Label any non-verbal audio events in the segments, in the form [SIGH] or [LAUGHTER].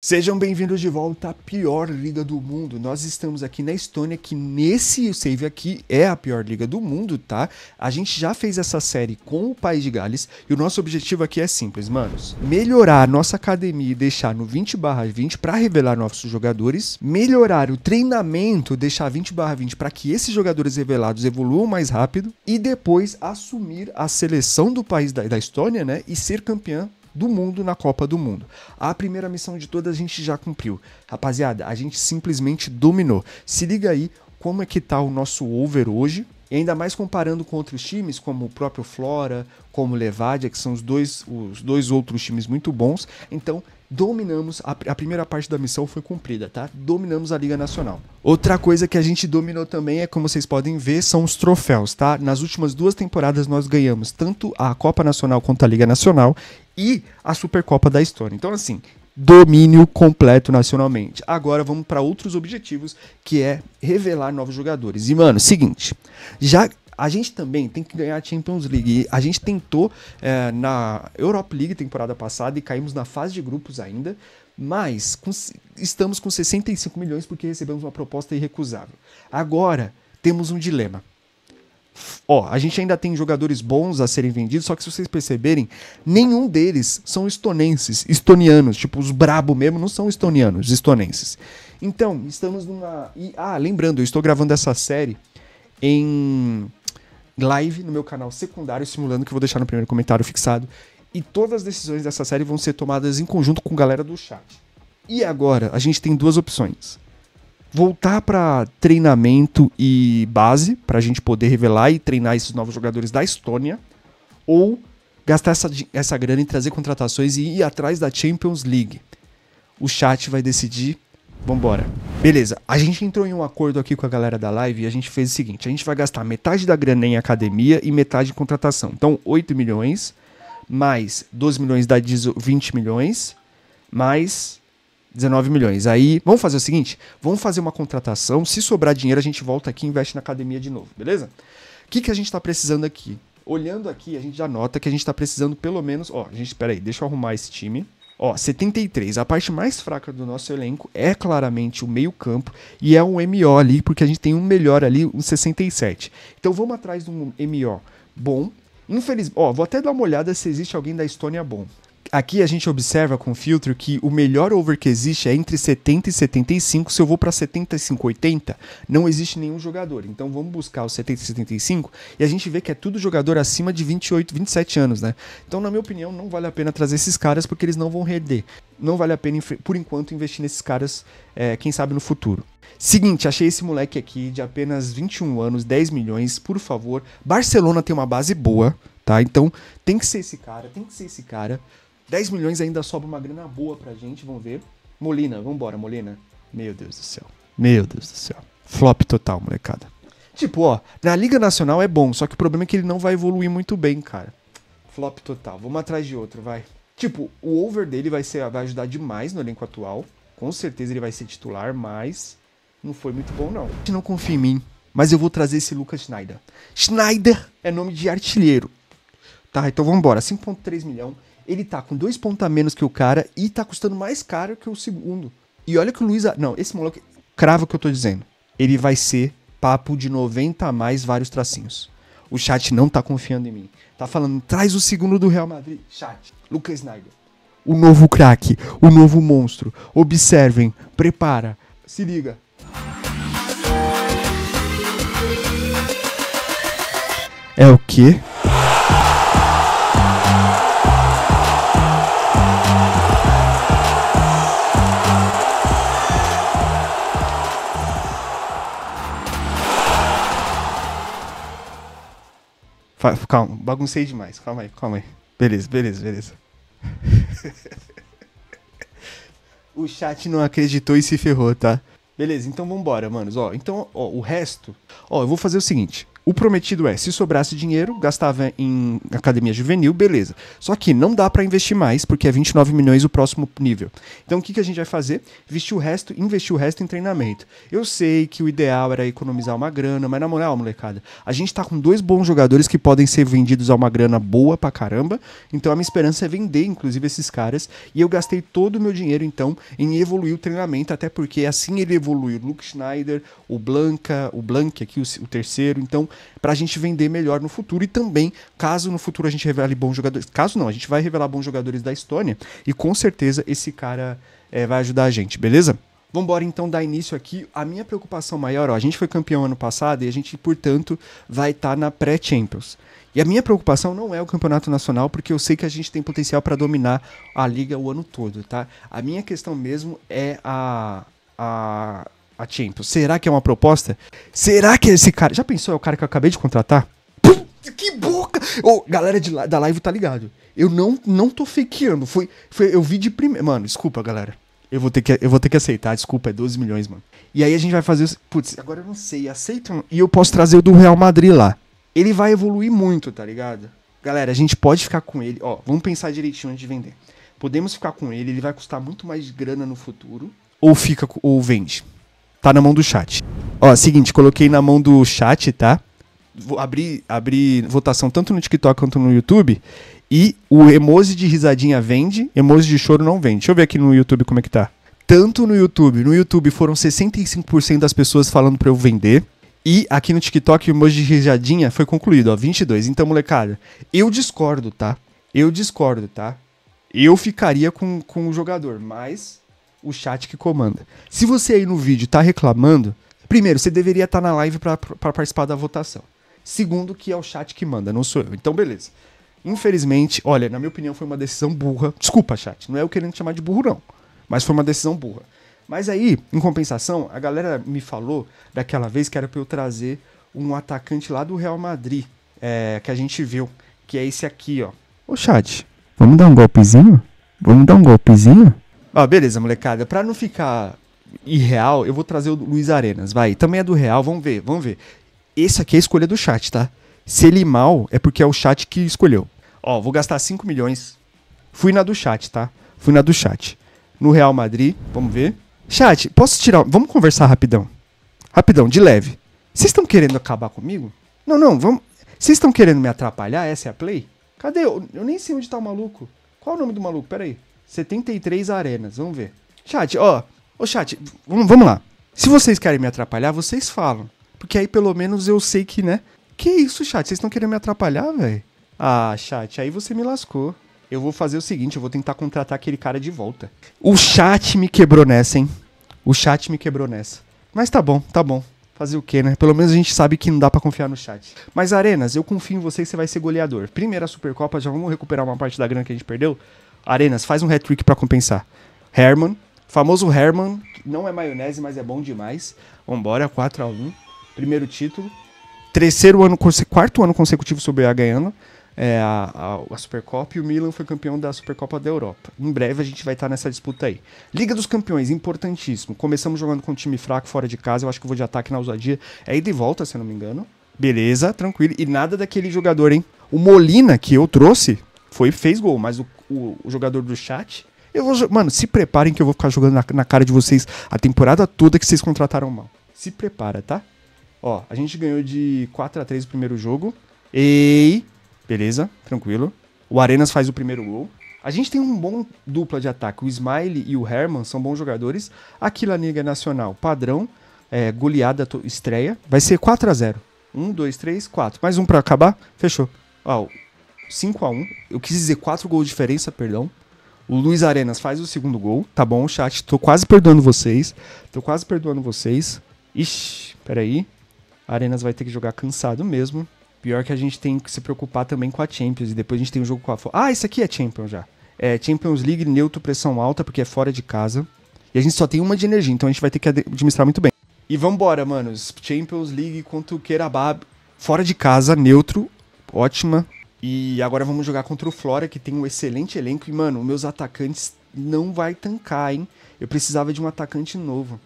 Sejam bem-vindos de volta à pior liga do mundo. Nós estamos aqui na Estônia, que nesse save aqui é a pior liga do mundo, tá? A gente já fez essa série com o País de Gales e o nosso objetivo aqui é simples, manos. Melhorar a nossa academia e deixar no 20/20 para revelar nossos jogadores, melhorar o treinamento, deixar 20/20 para que esses jogadores revelados evoluam mais rápido e depois assumir a seleção do país da, da Estônia, né, e ser campeão do mundo na Copa do Mundo. A primeira missão de todas a gente já cumpriu. Rapaziada, a gente simplesmente dominou. Se liga aí como é que tá o nosso over hoje. E ainda mais comparando com outros times, como o próprio Flora, como o Levadia, que são os dois, os dois outros times muito bons. Então, dominamos a, a, primeira parte da missão foi cumprida, tá? Dominamos a Liga Nacional. Outra coisa que a gente dominou também é, como vocês podem ver, são os troféus, tá? Nas últimas duas temporadas nós ganhamos tanto a Copa Nacional quanto a Liga Nacional e a Supercopa da Estônia. Então assim, domínio completo nacionalmente. Agora vamos para outros objetivos, que é revelar novos jogadores. E mano, seguinte, já a gente também tem que ganhar a Champions League. A gente tentou é, na Europa League temporada passada e caímos na fase de grupos ainda, mas com, estamos com 65 milhões porque recebemos uma proposta irrecusável. Agora temos um dilema. Ó, a gente ainda tem jogadores bons a serem vendidos, só que se vocês perceberem, nenhum deles são estonenses, estonianos, tipo os brabo mesmo, não são estonianos, estonenses. Então, estamos numa. E, ah, lembrando, eu estou gravando essa série em live no meu canal secundário simulando, que eu vou deixar no primeiro comentário fixado. E todas as decisões dessa série vão ser tomadas em conjunto com a galera do chat. E agora, a gente tem duas opções. Voltar para treinamento e base, para a gente poder revelar e treinar esses novos jogadores da Estônia, ou gastar essa, essa grana em trazer contratações e ir atrás da Champions League. O chat vai decidir Vambora. Beleza, a gente entrou em um acordo aqui com a galera da live e a gente fez o seguinte: a gente vai gastar metade da grana em academia e metade em contratação. Então, 8 milhões, mais 12 milhões dá 20 milhões, mais 19 milhões. Aí, vamos fazer o seguinte: vamos fazer uma contratação. Se sobrar dinheiro, a gente volta aqui e investe na academia de novo, beleza? O que, que a gente está precisando aqui? Olhando aqui, a gente já nota que a gente está precisando pelo menos. Ó, gente, peraí, deixa eu arrumar esse time. Ó, 73. A parte mais fraca do nosso elenco é claramente o meio-campo e é um MO ali, porque a gente tem um melhor ali, um 67. Então vamos atrás de um MO bom. Infelizmente, ó, vou até dar uma olhada se existe alguém da Estônia bom aqui a gente observa com o filtro que o melhor over que existe é entre 70 e 75. Se eu vou para 75, 80, não existe nenhum jogador. Então vamos buscar os 70 e 75 e a gente vê que é tudo jogador acima de 28, 27 anos, né? Então, na minha opinião, não vale a pena trazer esses caras porque eles não vão render. Não vale a pena, por enquanto, investir nesses caras, é, quem sabe no futuro. Seguinte, achei esse moleque aqui de apenas 21 anos, 10 milhões, por favor. Barcelona tem uma base boa, tá? Então tem que ser esse cara, tem que ser esse cara. 10 milhões ainda sobra uma grana boa pra gente, vamos ver. Molina, vambora, Molina. Meu Deus do céu. Meu Deus do céu. Flop total, molecada. Tipo, ó, na Liga Nacional é bom, só que o problema é que ele não vai evoluir muito bem, cara. Flop total. Vamos atrás de outro, vai. Tipo, o over dele vai, ser, vai ajudar demais no elenco atual. Com certeza ele vai ser titular, mas não foi muito bom, não. Não confia em mim, mas eu vou trazer esse Lucas Schneider. Schneider é nome de artilheiro. Tá, então vambora. 5.3 milhão ele tá com dois pontos a menos que o cara e tá custando mais caro que o segundo. E olha que o Luiz. Não, esse moleque Crava o que eu tô dizendo. Ele vai ser papo de 90 a mais vários tracinhos. O chat não tá confiando em mim. Tá falando, traz o segundo do Real Madrid. Chat. Lucas Snyder. O novo craque. O novo monstro. Observem. Prepara. Se liga. É o quê? Calma, baguncei demais. Calma aí, calma aí. Beleza, beleza, beleza. [LAUGHS] o chat não acreditou e se ferrou, tá? Beleza, então vambora, manos. Ó, então, ó, o resto. Ó, eu vou fazer o seguinte. O prometido é, se sobrasse dinheiro, gastava em academia juvenil, beleza. Só que não dá para investir mais, porque é 29 milhões o próximo nível. Então o que, que a gente vai fazer? Vestir o resto, investir o resto em treinamento. Eu sei que o ideal era economizar uma grana, mas na moral, molecada, a gente tá com dois bons jogadores que podem ser vendidos a uma grana boa pra caramba. Então a minha esperança é vender, inclusive, esses caras. E eu gastei todo o meu dinheiro, então, em evoluir o treinamento, até porque assim ele evoluiu. Luke Schneider, o Blanca, o Blank aqui, o, o terceiro. Então, para a gente vender melhor no futuro e também, caso no futuro a gente revele bons jogadores, caso não, a gente vai revelar bons jogadores da Estônia e com certeza esse cara é, vai ajudar a gente, beleza? Vamos embora então dar início aqui. A minha preocupação maior, ó, a gente foi campeão ano passado e a gente, portanto, vai estar tá na pré-Champions. E a minha preocupação não é o campeonato nacional, porque eu sei que a gente tem potencial para dominar a liga o ano todo, tá? A minha questão mesmo é a, a a Champions. Será que é uma proposta? Será que esse cara. Já pensou, é o cara que eu acabei de contratar? Puta, que boca! Ô, oh, galera de, da live tá ligado. Eu não, não tô fakeando. Foi, foi, eu vi de primeiro. Mano, desculpa, galera. Eu vou, ter que, eu vou ter que aceitar, desculpa, é 12 milhões, mano. E aí a gente vai fazer. Putz, agora eu não sei, aceitam. E eu posso trazer o do Real Madrid lá. Ele vai evoluir muito, tá ligado? Galera, a gente pode ficar com ele. Ó, vamos pensar direitinho antes de vender. Podemos ficar com ele, ele vai custar muito mais grana no futuro. Ou fica ou vende. Tá na mão do chat. Ó, seguinte, coloquei na mão do chat, tá? Vou abrir, abrir votação tanto no TikTok quanto no YouTube. E o emoji de risadinha vende, emoji de choro não vende. Deixa eu ver aqui no YouTube como é que tá. Tanto no YouTube, no YouTube foram 65% das pessoas falando para eu vender. E aqui no TikTok o emoji de risadinha foi concluído, ó, 22. Então, molecada, eu discordo, tá? Eu discordo, tá? Eu ficaria com, com o jogador, mas o chat que comanda. Se você aí no vídeo tá reclamando, primeiro, você deveria estar tá na live para participar da votação. Segundo, que é o chat que manda, não sou eu. Então, beleza. Infelizmente, olha, na minha opinião foi uma decisão burra. Desculpa, chat, não é eu querendo chamar de burro, não. Mas foi uma decisão burra. Mas aí, em compensação, a galera me falou daquela vez que era pra eu trazer um atacante lá do Real Madrid, é, que a gente viu, que é esse aqui, ó. Ô, chat, vamos dar um golpezinho? Vamos dar um golpezinho? Ah, beleza, molecada. Pra não ficar irreal, eu vou trazer o Luiz Arenas. Vai, também é do Real, vamos ver, vamos ver. Esse aqui é a escolha do chat, tá? Se ele mal, é porque é o chat que escolheu. Ó, vou gastar 5 milhões. Fui na do chat, tá? Fui na do chat. No Real Madrid, vamos ver. Chat, posso tirar. Vamos conversar rapidão. Rapidão, de leve. Vocês estão querendo acabar comigo? Não, não, vamos. Vocês estão querendo me atrapalhar? Essa é a play? Cadê? Eu, eu nem sei onde tá o maluco. Qual é o nome do maluco? Pera aí. 73 arenas, vamos ver. Chat, ó, ô chat, vamos lá. Se vocês querem me atrapalhar, vocês falam. Porque aí pelo menos eu sei que, né? Que isso, chat? Vocês estão querendo me atrapalhar, velho? Ah, chat, aí você me lascou. Eu vou fazer o seguinte, eu vou tentar contratar aquele cara de volta. O chat me quebrou nessa, hein? O chat me quebrou nessa. Mas tá bom, tá bom. Fazer o quê, né? Pelo menos a gente sabe que não dá para confiar no chat. Mas Arenas, eu confio em você que você vai ser goleador. Primeira Supercopa, já vamos recuperar uma parte da grana que a gente perdeu. Arenas, faz um hat-trick para compensar. Herman, famoso Herman, não é maionese, mas é bom demais. Vambora, 4 a 1 Primeiro título. Terceiro ano, quarto ano consecutivo sobre a ganhando é, a, a, a, Supercopa e o Milan foi campeão da Supercopa da Europa. Em breve a gente vai estar tá nessa disputa aí. Liga dos Campeões, importantíssimo. Começamos jogando com um time fraco fora de casa, eu acho que vou de ataque na ousadia. É ida e volta, se eu não me engano. Beleza, tranquilo. E nada daquele jogador, hein? O Molina que eu trouxe foi fez gol, mas o o, o jogador do chat. Eu vou, mano, se preparem que eu vou ficar jogando na, na cara de vocês a temporada toda que vocês contrataram mal. Se prepara, tá? Ó, a gente ganhou de 4 a 3 o primeiro jogo. Ei, beleza, tranquilo. O Arenas faz o primeiro gol. A gente tem um bom dupla de ataque. O Smiley e o Herman são bons jogadores. Aquila Nega Nacional, padrão, é, goleada estreia. Vai ser 4 a 0 1, 2, 3, 4. Mais um para acabar. Fechou. Ó, 5 a 1 Eu quis dizer 4 gols de diferença, perdão. O Luiz Arenas faz o segundo gol. Tá bom, chat. Tô quase perdoando vocês. Tô quase perdoando vocês. Ixi, peraí. A Arenas vai ter que jogar cansado mesmo. Pior que a gente tem que se preocupar também com a Champions. E depois a gente tem um jogo com a. Ah, isso aqui é Champions já. É Champions League neutro, pressão alta, porque é fora de casa. E a gente só tem uma de energia, então a gente vai ter que administrar muito bem. E vambora, manos. Champions League contra o Kerabab. Fora de casa, neutro. Ótima e agora vamos jogar contra o Flora, que tem um excelente elenco. E, mano, meus atacantes não vai tancar, hein? Eu precisava de um atacante novo.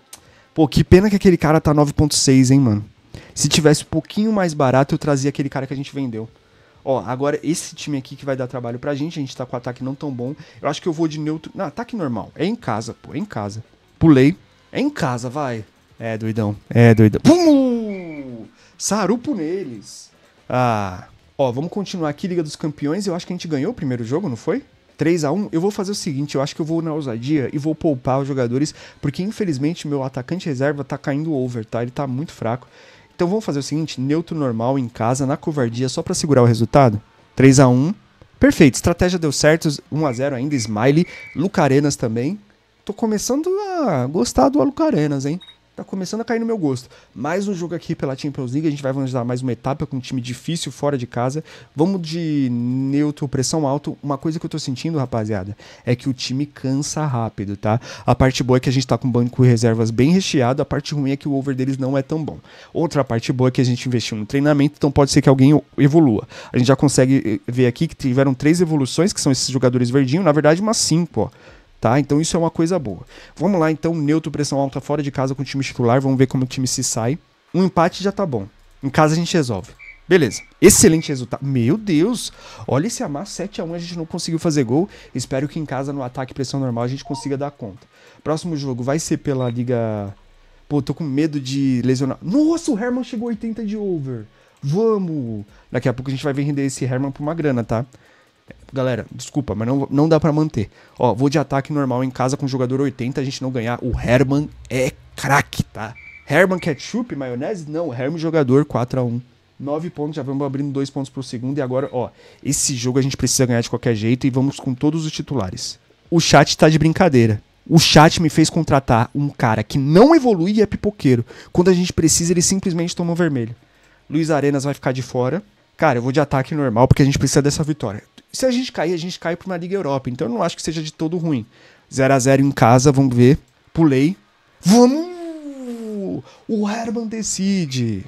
Pô, que pena que aquele cara tá 9.6, hein, mano? Se tivesse um pouquinho mais barato, eu trazia aquele cara que a gente vendeu. Ó, agora esse time aqui que vai dar trabalho pra gente, a gente tá com ataque não tão bom. Eu acho que eu vou de neutro. Não, ataque normal. É em casa, pô, é em casa. Pulei. É em casa, vai. É, doidão. É, doidão. Pum! Sarupo neles. Ah. Ó, vamos continuar aqui, Liga dos Campeões. Eu acho que a gente ganhou o primeiro jogo, não foi? 3 a 1 eu vou fazer o seguinte, eu acho que eu vou na ousadia e vou poupar os jogadores, porque infelizmente meu atacante reserva tá caindo over, tá? Ele tá muito fraco. Então vamos fazer o seguinte, neutro normal em casa, na covardia, só para segurar o resultado. 3 a 1 perfeito, estratégia deu certo, 1 a 0 ainda, Smiley, Lucarenas também. Tô começando a gostar do Lucarenas, hein? tá começando a cair no meu gosto. Mais um jogo aqui pela Champions League, a gente vai avançar mais uma etapa com um time difícil fora de casa. Vamos de neutro, pressão alto. Uma coisa que eu tô sentindo, rapaziada, é que o time cansa rápido, tá? A parte boa é que a gente tá com o banco de reservas bem recheado, a parte ruim é que o over deles não é tão bom. Outra parte boa é que a gente investiu no treinamento, então pode ser que alguém evolua. A gente já consegue eh, ver aqui que tiveram três evoluções, que são esses jogadores verdinhos, na verdade umas cinco, ó Tá? Então isso é uma coisa boa. Vamos lá, então, neutro, pressão alta fora de casa com o time titular. Vamos ver como o time se sai. Um empate já tá bom. Em casa a gente resolve. Beleza. Excelente resultado. Meu Deus! Olha esse amar 7 a 1 a gente não conseguiu fazer gol. Espero que em casa, no ataque pressão normal, a gente consiga dar conta. Próximo jogo vai ser pela Liga. Pô, tô com medo de lesionar. Nossa, o Herman chegou 80 de over. Vamos! Daqui a pouco a gente vai vender esse Herman por uma grana, tá? Galera, desculpa, mas não, não dá para manter. Ó, vou de ataque normal em casa com jogador 80, a gente não ganhar. O Herman é craque, tá? Herman ketchup, maionese? Não, Herman jogador 4 a 1 9 pontos, já vamos abrindo 2 pontos pro segundo. E agora, ó, esse jogo a gente precisa ganhar de qualquer jeito e vamos com todos os titulares. O chat tá de brincadeira. O chat me fez contratar um cara que não evolui e é pipoqueiro. Quando a gente precisa, ele simplesmente toma o vermelho. Luiz Arenas vai ficar de fora. Cara, eu vou de ataque normal porque a gente precisa dessa vitória. Se a gente cair, a gente cai para uma Liga Europa. Então eu não acho que seja de todo ruim. 0 a 0 em casa, vamos ver. Pulei. Vamos! O Herman decide.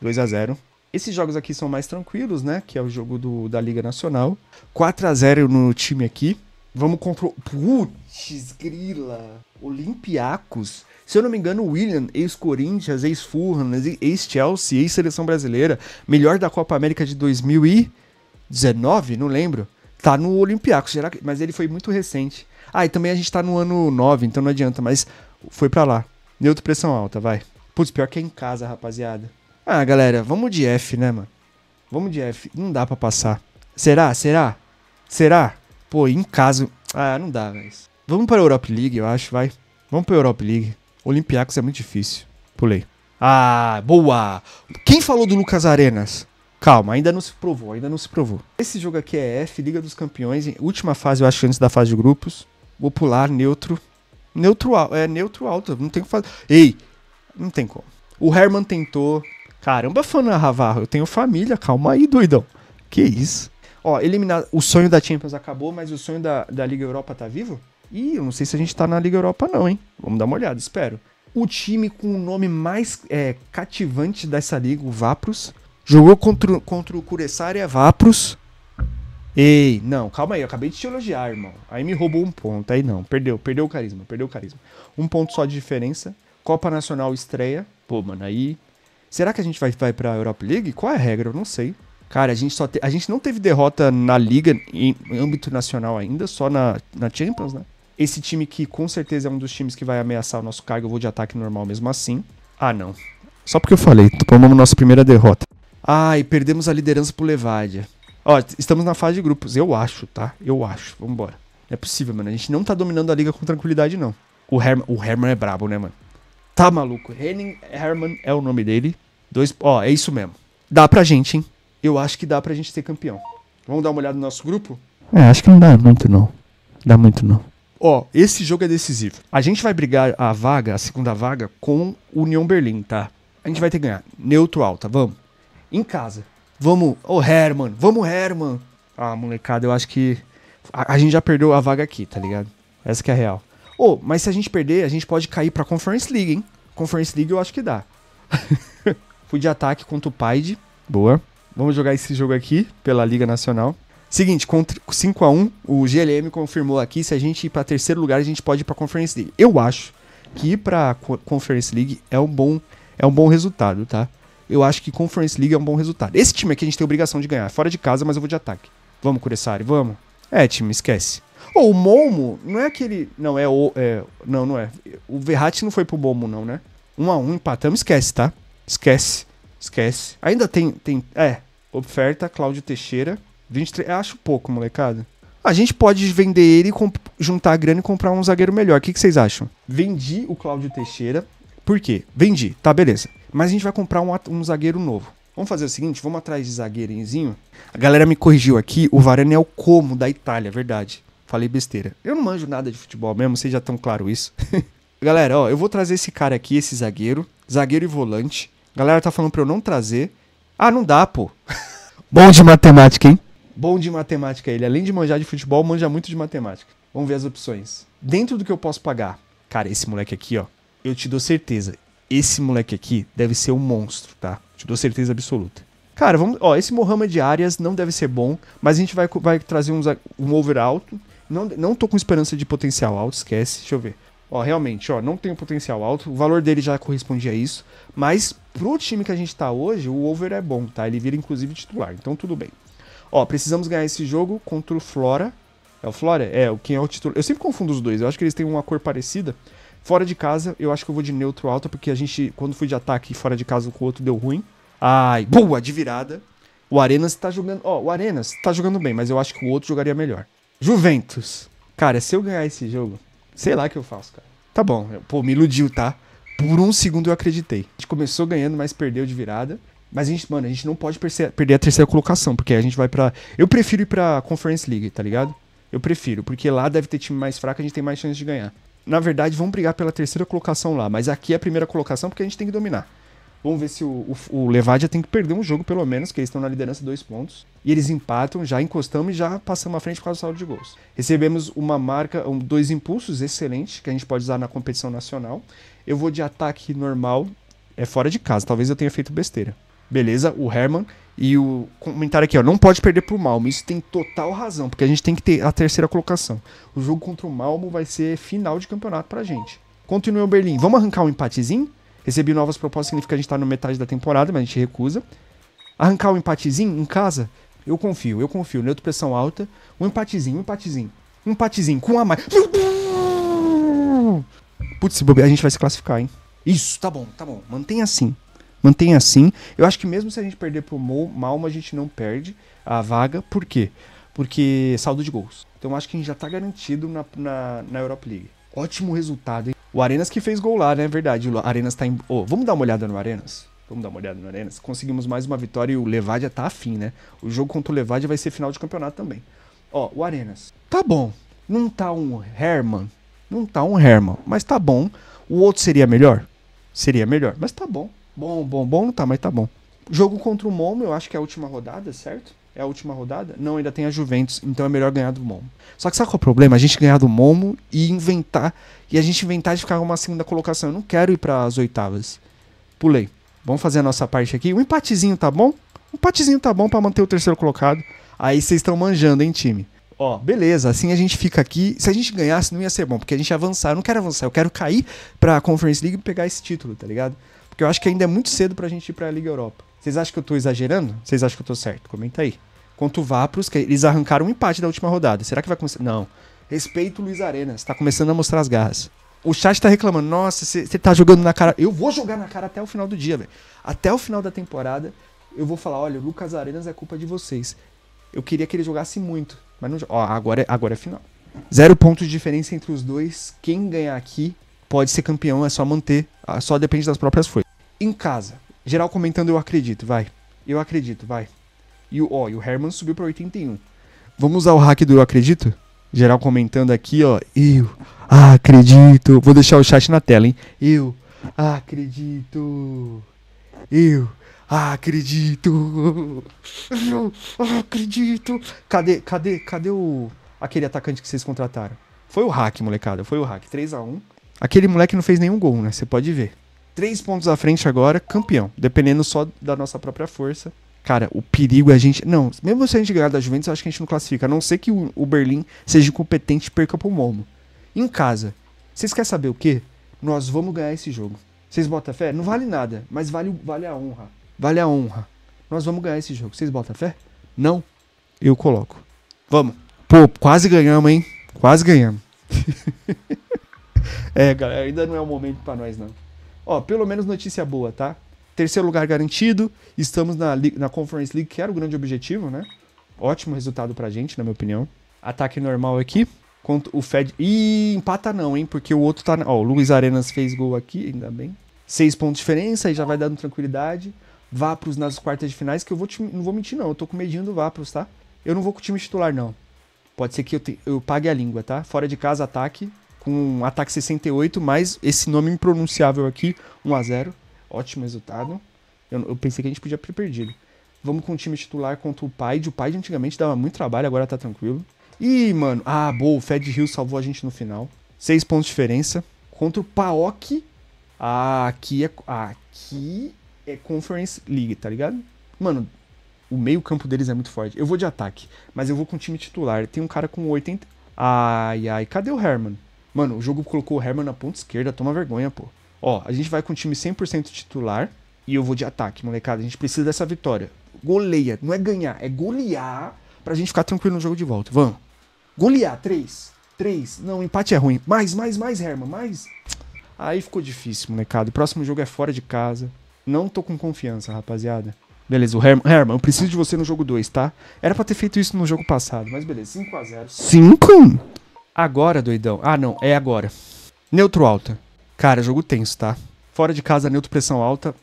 2 a 0 Esses jogos aqui são mais tranquilos, né? Que é o jogo do, da Liga Nacional. 4 a 0 no time aqui. Vamos contra o. Putz, grila! Olympiacos. Se eu não me engano, o William, ex-Corinthians, ex-Fulham, ex-Chelsea, ex-seleção brasileira, melhor da Copa América de 2000 e. 19, não lembro. Tá no Olympiacos, será que... mas ele foi muito recente. Ah, e também a gente tá no ano 9, então não adianta, mas foi para lá. Neutro pressão alta, vai. Putz, pior que é em casa, rapaziada. Ah, galera, vamos de F, né, mano? Vamos de F. Não dá para passar. Será? Será? Será? Pô, em casa. Ah, não dá, mas. Vamos pra Europa League, eu acho, vai. Vamos pra Europa League. Olympiacos é muito difícil. Pulei. Ah, boa! Quem falou do Lucas Arenas? Calma, ainda não se provou, ainda não se provou. Esse jogo aqui é F, Liga dos Campeões, última fase, eu acho, antes da fase de grupos. Vou pular, neutro. Neutro, é, neutro alto, não tem o que fazer. Ei, não tem como. O Herman tentou. Caramba, Fana Ravarro, eu tenho família, calma aí, doidão. Que isso? Ó, eliminar. O sonho da Champions acabou, mas o sonho da, da Liga Europa tá vivo? Ih, eu não sei se a gente tá na Liga Europa, não, hein? Vamos dar uma olhada, espero. O time com o nome mais é, cativante dessa liga, o Vapros, Jogou contra, contra o Curessária Vapros. Ei, não, calma aí, eu acabei de te elogiar, irmão. Aí me roubou um ponto, aí não, perdeu, perdeu o carisma, perdeu o carisma. Um ponto só de diferença. Copa Nacional estreia. Pô, mano, aí. Será que a gente vai, vai pra Europa League? Qual é a regra? Eu não sei. Cara, a gente, só te... a gente não teve derrota na Liga em âmbito nacional ainda, só na, na Champions, né? Esse time que com certeza é um dos times que vai ameaçar o nosso cargo, eu vou de ataque normal mesmo assim. Ah, não. Só porque eu falei, tomamos nossa primeira derrota. Ai, perdemos a liderança pro Levadia. Ó, estamos na fase de grupos, eu acho, tá? Eu acho. Vambora. Não é possível, mano. A gente não tá dominando a liga com tranquilidade, não. O Herman, o Herman é brabo, né, mano? Tá maluco. Henning Herman é o nome dele. Dois, ó, é isso mesmo. Dá pra gente, hein? Eu acho que dá pra gente ser campeão. Vamos dar uma olhada no nosso grupo? É, acho que não dá muito, não. Dá muito, não. Ó, esse jogo é decisivo. A gente vai brigar a vaga, a segunda vaga, com o União Berlim, tá? A gente vai ter que ganhar. Neutro alta, vamos em casa. Vamos, ô oh, Herman, vamos Herman. Ah, molecada, eu acho que a, a, gente já perdeu a vaga aqui, tá ligado? Essa que é a real. Ô, oh, mas se a gente perder, a gente pode cair pra Conference League, hein? Conference League eu acho que dá. [LAUGHS] Fui de ataque contra o Paide. Boa. Vamos jogar esse jogo aqui pela Liga Nacional. Seguinte, 5 a 1 o GLM confirmou aqui, se a gente ir pra terceiro lugar, a gente pode ir pra Conference League. Eu acho que ir pra Conference League é um bom, é um bom resultado, tá? eu acho que Conference League é um bom resultado. Esse time aqui a gente tem obrigação de ganhar. Fora de casa, mas eu vou de ataque. Vamos, Curessari, vamos. É, time, esquece. Oh, o Momo não é aquele. Não, é o. É... não, não é. O Verratti não foi pro Momo, não, né? um a um, empatamos, esquece, tá? Esquece. Esquece. Ainda tem. tem é. Oferta, Cláudio Teixeira. 23. Acho pouco, molecada. A gente pode vender ele, comp... juntar a grana e comprar um zagueiro melhor. O que, que vocês acham? Vendi o Cláudio Teixeira. Por quê? Vendi. Tá, beleza. Mas a gente vai comprar um, um zagueiro novo. Vamos fazer o seguinte, vamos atrás de zagueirinzinho. A galera me corrigiu aqui, o Varane é o Como da Itália, verdade. Falei besteira. Eu não manjo nada de futebol mesmo, vocês já estão claro isso. [LAUGHS] galera, ó, eu vou trazer esse cara aqui, esse zagueiro, zagueiro e volante. A galera tá falando para eu não trazer. Ah, não dá, pô. [LAUGHS] Bom de matemática, hein? Bom de matemática ele. Além de manjar de futebol, manja muito de matemática. Vamos ver as opções. Dentro do que eu posso pagar. Cara, esse moleque aqui, ó, eu te dou certeza, esse moleque aqui deve ser um monstro, tá? Te dou certeza absoluta. Cara, vamos, ó, esse Mohamed Arias não deve ser bom, mas a gente vai, vai trazer uns, um over alto. Não, não tô com esperança de potencial alto, esquece, deixa eu ver. Ó, realmente, ó, não tem um potencial alto, o valor dele já correspondia a isso, mas pro time que a gente tá hoje, o over é bom, tá? Ele vira inclusive titular, então tudo bem. Ó, precisamos ganhar esse jogo contra o Flora. É o Flora? É, o quem é o titular. Eu sempre confundo os dois, eu acho que eles têm uma cor parecida, Fora de casa, eu acho que eu vou de neutro alta, porque a gente, quando fui de ataque fora de casa com o outro, deu ruim. Ai, boa, de virada. O Arenas tá jogando. Ó, o Arenas tá jogando bem, mas eu acho que o outro jogaria melhor. Juventus. Cara, se eu ganhar esse jogo, sei lá o que eu faço, cara. Tá bom, pô, me iludiu, tá? Por um segundo eu acreditei. A gente começou ganhando, mas perdeu de virada. Mas a gente, mano, a gente não pode perder a terceira colocação, porque a gente vai pra. Eu prefiro ir pra Conference League, tá ligado? Eu prefiro, porque lá deve ter time mais fraco, a gente tem mais chance de ganhar na verdade, vão brigar pela terceira colocação lá. Mas aqui é a primeira colocação porque a gente tem que dominar. Vamos ver se o, o, o Levadia tem que perder um jogo, pelo menos, que eles estão na liderança dois pontos. E eles empatam, já encostamos e já passamos à frente por causa do saldo de gols. Recebemos uma marca, um, dois impulsos excelentes que a gente pode usar na competição nacional. Eu vou de ataque normal, é fora de casa, talvez eu tenha feito besteira. Beleza, o Herman e o comentário aqui, ó, não pode perder pro Malmo. Isso tem total razão, porque a gente tem que ter a terceira colocação. O jogo contra o Malmo vai ser final de campeonato pra gente. Continua o Berlim. Vamos arrancar um empatezinho? Recebi novas propostas, significa que a gente tá no metade da temporada, mas a gente recusa. Arrancar um empatezinho em casa? Eu confio, eu confio. Neutro pressão alta. Um empatezinho, um empatezinho. Um empatezinho com a mais. Putz, a gente vai se classificar, hein? Isso, tá bom, tá bom. Mantém assim. Mantém assim. Eu acho que mesmo se a gente perder pro Mo, Malma, a gente não perde a vaga. Por quê? Porque saldo de gols. Então acho que a gente já tá garantido na, na, na Europa League. Ótimo resultado, hein? O Arenas que fez gol lá, né? É verdade. O Arenas tá em. Oh, vamos dar uma olhada no Arenas? Vamos dar uma olhada no Arenas. Conseguimos mais uma vitória e o Levadia tá afim, né? O jogo contra o Levadia vai ser final de campeonato também. Ó, o Arenas. Tá bom. Não tá um Herman. Não tá um Herman. Mas tá bom. O outro seria melhor? Seria melhor. Mas tá bom. Bom, bom, bom não tá, mas tá bom. Jogo contra o Momo, eu acho que é a última rodada, certo? É a última rodada? Não, ainda tem a Juventus, então é melhor ganhar do Momo. Só que sabe qual é o problema? A gente ganhar do Momo e inventar. E a gente inventar de ficar uma segunda colocação. Eu não quero ir para as oitavas. Pulei. Vamos fazer a nossa parte aqui. Um empatezinho tá bom? Um empatezinho tá bom para manter o terceiro colocado. Aí vocês estão manjando, hein, time? Ó, beleza, assim a gente fica aqui. Se a gente ganhasse, não ia ser bom, porque a gente ia avançar. Eu não quero avançar, eu quero cair pra Conference League e pegar esse título, tá ligado? Porque eu acho que ainda é muito cedo para a gente ir para a Liga Europa. Vocês acham que eu estou exagerando? Vocês acham que eu estou certo? Comenta aí. Quanto Vapros, que eles arrancaram um empate da última rodada. Será que vai começar? Não. Respeito o Luiz Arenas, está começando a mostrar as garras. O chat tá reclamando, nossa, você tá jogando na cara. Eu vou jogar na cara até o final do dia, velho. Até o final da temporada, eu vou falar, olha, o Lucas Arenas é culpa de vocês. Eu queria que ele jogasse muito, mas não Ó, agora, é, agora é final. Zero pontos de diferença entre os dois. Quem ganhar aqui pode ser campeão, é só manter, ah, só depende das próprias forças. Em casa, geral comentando, eu acredito, vai. Eu acredito, vai. E o, ó, e o Herman subiu para 81. Vamos usar o hack do eu acredito? Geral comentando aqui, ó. Eu acredito. Vou deixar o chat na tela, hein? Eu acredito. Eu acredito. [LAUGHS] Eu acredito. Cadê, cadê, cadê o aquele atacante que vocês contrataram? Foi o hack, molecada. Foi o hack. 3 a 1 Aquele moleque não fez nenhum gol, né? Você pode ver. Três pontos à frente agora, campeão. Dependendo só da nossa própria força. Cara, o perigo é a gente. Não, mesmo se a gente ganhar da Juventus, eu acho que a gente não classifica. A não ser que o Berlim seja incompetente e perca pro Momo. Em casa. Vocês querem saber o quê? Nós vamos ganhar esse jogo. Vocês botam fé? Não vale nada, mas vale, vale a honra. Vale a honra. Nós vamos ganhar esse jogo. Vocês botam fé? Não? Eu coloco. Vamos. Pô, quase ganhamos, hein? Quase ganhamos. [LAUGHS] É, galera, ainda não é o momento para nós, não. Ó, pelo menos notícia boa, tá? Terceiro lugar garantido, estamos na, na Conference League, que era o grande objetivo, né? Ótimo resultado pra gente, na minha opinião. Ataque normal aqui. O Fed. E empata não, hein? Porque o outro tá. Ó, o Luiz Arenas fez gol aqui, ainda bem. Seis pontos de diferença e já vai dando tranquilidade. Vapros nas quartas de finais, que eu vou te... não vou mentir, não. Eu tô com medinho do Vapros, tá? Eu não vou com o time titular, não. Pode ser que eu, te... eu pague a língua, tá? Fora de casa, ataque com um ataque 68, mas esse nome impronunciável aqui, 1 a 0 Ótimo resultado. Eu, eu pensei que a gente podia ter perdido. Vamos com o time titular contra o Pai. O de antigamente dava muito trabalho, agora tá tranquilo. E, mano, ah, boa, o Fed Hill salvou a gente no final. Seis pontos de diferença. Contra o Paok. Ah, aqui é, aqui é Conference League, tá ligado? Mano, o meio-campo deles é muito forte. Eu vou de ataque, mas eu vou com o time titular. Tem um cara com 80. Ai, ai, cadê o Herman? Mano, o jogo colocou o Herman na ponta esquerda, toma vergonha, pô. Ó, a gente vai com o time 100% titular e eu vou de ataque, molecada. A gente precisa dessa vitória. Goleia, não é ganhar, é golear pra gente ficar tranquilo no jogo de volta. Vamos. Golear, 3. 3. Não, empate é ruim. Mais, mais, mais, Herman, mais. Aí ficou difícil, molecada. O próximo jogo é fora de casa. Não tô com confiança, rapaziada. Beleza, o Herman, Herman, eu preciso de você no jogo 2, tá? Era pra ter feito isso no jogo passado, mas beleza. 5x0. 5? Agora, doidão. Ah, não. É agora. Neutro alta. Cara, jogo tenso, tá? Fora de casa, neutro pressão alta.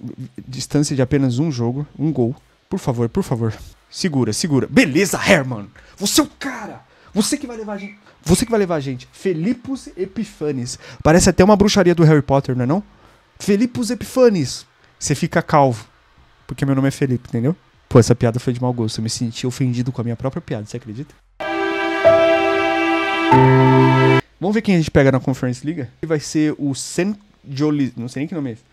Distância de apenas um jogo. Um gol. Por favor, por favor. Segura, segura. Beleza, Herman. Você é o cara. Você que vai levar a gente. Você que vai levar a gente. Felipos Epifanes. Parece até uma bruxaria do Harry Potter, não é não? Felipos Epifanes. Você fica calvo. Porque meu nome é Felipe, entendeu? Pô, essa piada foi de mau gosto. Eu me senti ofendido com a minha própria piada, você acredita? Vamos ver quem a gente pega na Conference League? Vai ser o San Joli... Não sei nem que nome é esse.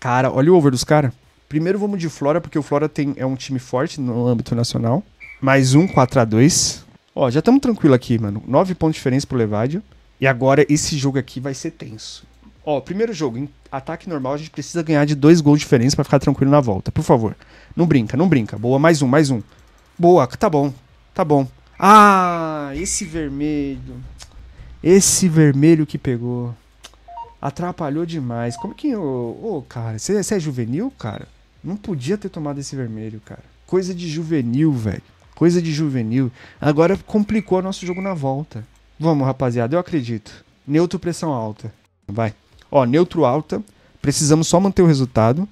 Cara, olha o over dos caras. Primeiro vamos de Flora, porque o Flora tem, é um time forte no âmbito nacional. Mais um, 4x2. Ó, já estamos tranquilo aqui, mano. 9 pontos de diferença pro Levadio. E agora esse jogo aqui vai ser tenso. Ó, primeiro jogo, em ataque normal, a gente precisa ganhar de dois gols de diferença para ficar tranquilo na volta. Por favor, não brinca, não brinca. Boa, mais um, mais um. Boa, tá bom, tá bom. Ah, esse vermelho. Esse vermelho que pegou. Atrapalhou demais. Como que. Ô, oh, oh, cara, você, é juvenil, cara? Não podia ter tomado esse vermelho, cara. Coisa de juvenil, velho. Coisa de juvenil. Agora complicou nosso jogo na volta. Vamos, rapaziada, eu acredito. Neutro, pressão alta. Vai. Ó, neutro alta. Precisamos só manter o resultado.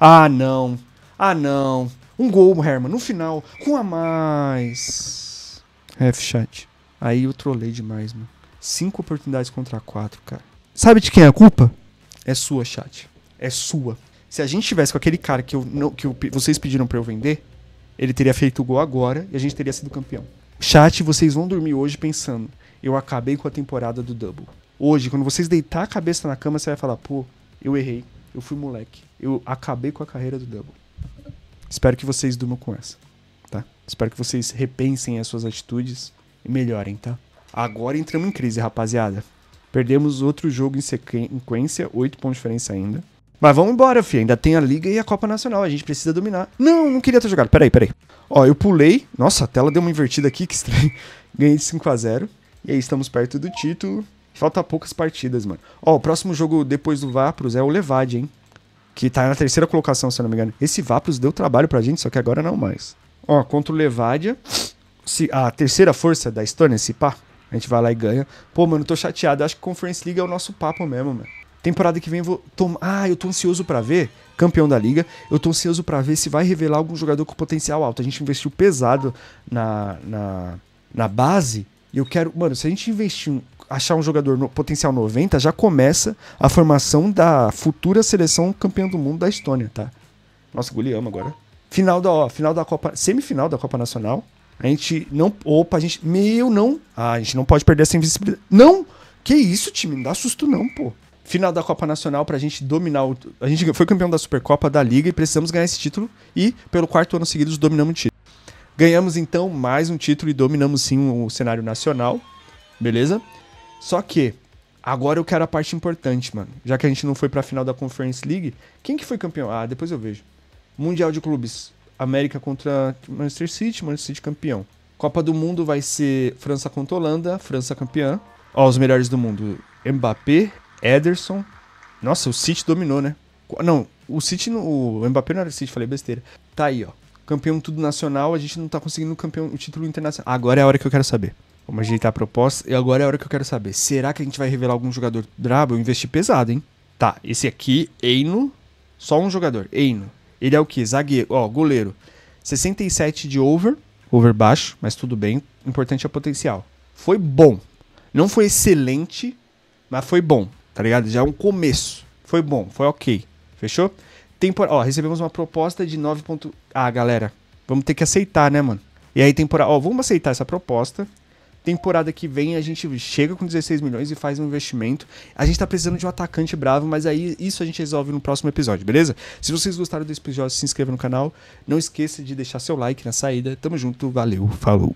Ah, não. Ah, não. Um gol, Herman, no final. Com a mais. É, F-chat. Aí eu trolei demais, mano. Cinco oportunidades contra quatro, cara. Sabe de quem é a culpa? É sua, chat. É sua. Se a gente tivesse com aquele cara que, eu não, que eu, vocês pediram para eu vender, ele teria feito o gol agora e a gente teria sido campeão. Chat, vocês vão dormir hoje pensando, eu acabei com a temporada do Double. Hoje, quando vocês deitar a cabeça na cama, você vai falar, pô, eu errei, eu fui moleque, eu acabei com a carreira do Double. Espero que vocês durmam com essa. Espero que vocês repensem as suas atitudes e melhorem, tá? Agora entramos em crise, rapaziada. Perdemos outro jogo em sequência, 8 pontos de diferença ainda. Mas vamos embora, fi. Ainda tem a Liga e a Copa Nacional. A gente precisa dominar. Não, não queria ter jogado. Peraí, peraí. Ó, eu pulei. Nossa, a tela deu uma invertida aqui, que estranho. [LAUGHS] Ganhei de 5x0. E aí estamos perto do título. Falta poucas partidas, mano. Ó, o próximo jogo depois do Vapros é o Levade, hein? Que tá na terceira colocação, se eu não me engano. Esse Vapros deu trabalho pra gente, só que agora não mais. Ó, contra o Levadia, se, a terceira força da Estônia, se pá, a gente vai lá e ganha. Pô, mano, tô chateado. Acho que Conference League é o nosso papo mesmo, mano. Temporada que vem vou tomar. Ah, eu tô ansioso para ver. Campeão da liga. Eu tô ansioso para ver se vai revelar algum jogador com potencial alto. A gente investiu pesado na, na, na base. E eu quero. Mano, se a gente investir achar um jogador no, potencial 90, já começa a formação da futura seleção campeã do mundo da Estônia, tá? Nossa, goleamos agora. Final da, ó, final da Copa, semifinal da Copa Nacional. A gente não, opa, a gente, meu, não. Ah, a gente não pode perder essa invisibilidade. Não! Que isso, time? Não dá susto não, pô. Final da Copa Nacional pra gente dominar o, a gente foi campeão da Supercopa da Liga e precisamos ganhar esse título e pelo quarto ano seguido dominamos o título. Ganhamos então mais um título e dominamos sim o cenário nacional. Beleza? Só que Agora eu quero a parte importante, mano. Já que a gente não foi pra final da Conference League, quem que foi campeão? Ah, depois eu vejo. Mundial de Clubes, América contra Manchester City, Manchester City campeão. Copa do Mundo vai ser França contra Holanda, França campeã. Ó, os melhores do mundo: Mbappé, Ederson. Nossa, o City dominou, né? Não, o City, o Mbappé não era City, falei besteira. Tá aí, ó. Campeão tudo nacional, a gente não tá conseguindo campeão, o título internacional. Agora é a hora que eu quero saber. Vamos ajeitar a proposta. E agora é a hora que eu quero saber. Será que a gente vai revelar algum jogador brabo? Eu investi pesado, hein? Tá, esse aqui, Eino. Só um jogador, Eino. Ele é o que? Zagueiro, ó, goleiro. 67 de over, over baixo, mas tudo bem. Importante é o potencial. Foi bom. Não foi excelente, mas foi bom, tá ligado? Já é um começo. Foi bom, foi ok. Fechou? Tempor... Ó, recebemos uma proposta de 9. Ponto... Ah, galera, vamos ter que aceitar, né, mano? E aí, temporal. Ó, vamos aceitar essa proposta temporada que vem a gente chega com 16 milhões e faz um investimento. A gente tá precisando de um atacante bravo, mas aí isso a gente resolve no próximo episódio, beleza? Se vocês gostaram desse episódio, se inscreva no canal. Não esqueça de deixar seu like na saída. Tamo junto, valeu, falou.